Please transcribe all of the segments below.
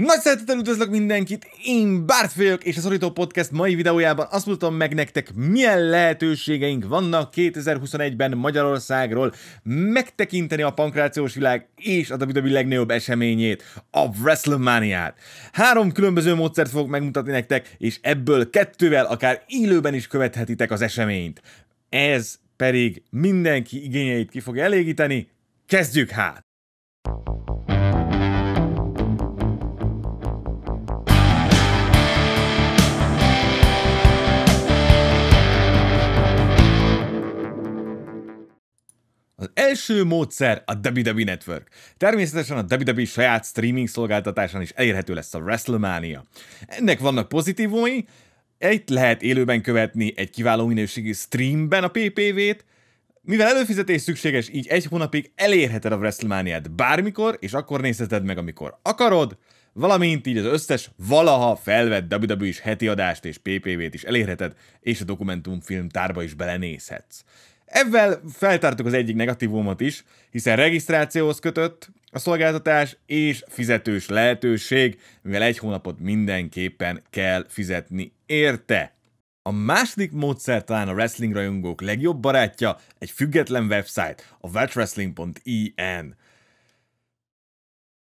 Nagy szeretettel üdvözlök mindenkit, én Bárt vagyok, és a Szorító Podcast mai videójában azt mutatom meg nektek, milyen lehetőségeink vannak 2021-ben Magyarországról megtekinteni a pankrációs világ és a WWE legnagyobb eseményét, a wrestlemania -t. Három különböző módszert fogok megmutatni nektek, és ebből kettővel akár élőben is követhetitek az eseményt. Ez pedig mindenki igényeit ki fog elégíteni, kezdjük hát! első módszer a WWE Network. Természetesen a WWE saját streaming szolgáltatásán is elérhető lesz a WrestleMania. Ennek vannak pozitívumai, egy lehet élőben követni egy kiváló minőségű streamben a PPV-t, mivel előfizetés szükséges, így egy hónapig elérheted a wrestlemania t bármikor, és akkor nézheted meg, amikor akarod, valamint így az összes valaha felvett WWE is heti adást és PPV-t is elérheted, és a dokumentumfilm tárba is belenézhetsz. Ezzel feltártuk az egyik negatívumot is, hiszen regisztrációhoz kötött a szolgáltatás és fizetős lehetőség, mivel egy hónapot mindenképpen kell fizetni érte. A második módszer talán a wrestling rajongók legjobb barátja, egy független website, a wetwrestling.in.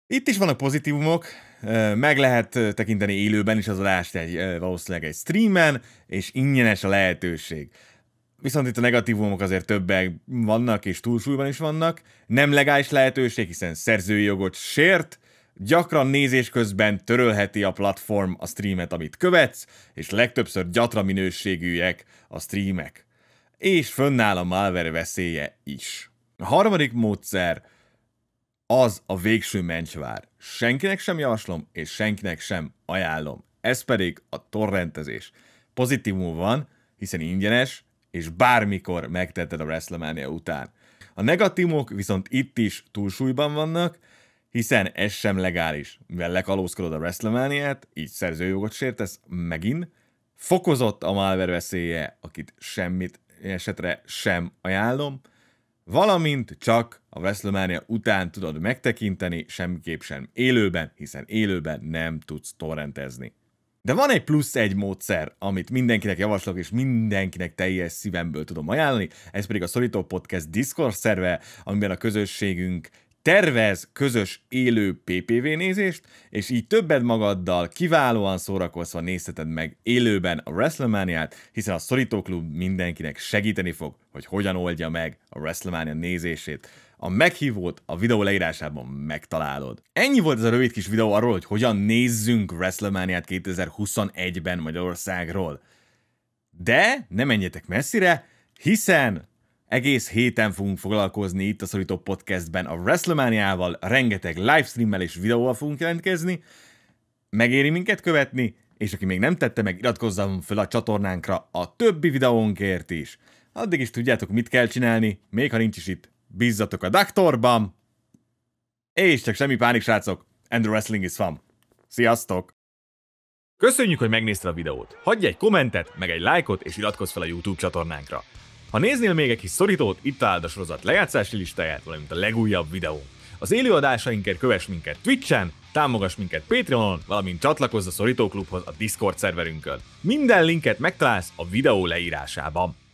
Itt is vannak pozitívumok, meg lehet tekinteni élőben is az adást egy, valószínűleg egy streamen, és ingyenes a lehetőség. Viszont itt a negatívumok azért többek vannak, és túlsúlyban is vannak. Nem legális lehetőség, hiszen szerzői jogot sért, gyakran nézés közben törölheti a platform a streamet, amit követsz, és legtöbbször gyatra minőségűek a streamek. És fönnáll a malware veszélye is. A harmadik módszer az a végső mencsvár. Senkinek sem javaslom, és senkinek sem ajánlom. Ez pedig a torrentezés. Pozitívum van, hiszen ingyenes, és bármikor megtetted a WrestleMania után. A negatívok viszont itt is túlsúlyban vannak, hiszen ez sem legális, mivel lekalózkodod a wrestlemania így szerzőjogot sértesz megint, fokozott a malware veszélye, akit semmit esetre sem ajánlom, valamint csak a WrestleMania után tudod megtekinteni, semmiképp sem élőben, hiszen élőben nem tudsz torrentezni. De van egy plusz egy módszer, amit mindenkinek javaslok, és mindenkinek teljes szívemből tudom ajánlani, ez pedig a Szorító Podcast Discord szerve, amiben a közösségünk tervez közös élő PPV nézést, és így többet magaddal kiválóan szórakozva nézheted meg élőben a wrestlemania hiszen a Klub mindenkinek segíteni fog, hogy hogyan oldja meg a WrestleMania nézését. A meghívót a videó leírásában megtalálod. Ennyi volt ez a rövid kis videó arról, hogy hogyan nézzünk WrestleMania 2021-ben Magyarországról. De ne menjetek messzire, hiszen egész héten fogunk foglalkozni itt a Szorító Podcastben a WrestleMania-val, rengeteg livestreammel és videóval fogunk jelentkezni. Megéri minket követni, és aki még nem tette meg, iratkozzon fel a csatornánkra a többi videónkért is. Addig is tudjátok, mit kell csinálni, még ha nincs is itt. Bízzatok a doktorban! És csak semmi pánik, srácok! And the wrestling is fun! Sziasztok! Köszönjük, hogy megnézted a videót! Hagyj egy kommentet, meg egy lájkot, és iratkozz fel a YouTube csatornánkra! Ha néznél még egy kis szorítót, itt áld a sorozat lejátszási listáját, valamint a legújabb videó. Az élőadásainkért kövess minket Twitch-en, támogass minket Patreonon, valamint csatlakozz a szorítóklubhoz a Discord szerverünkön. Minden linket megtalálsz a videó leírásában.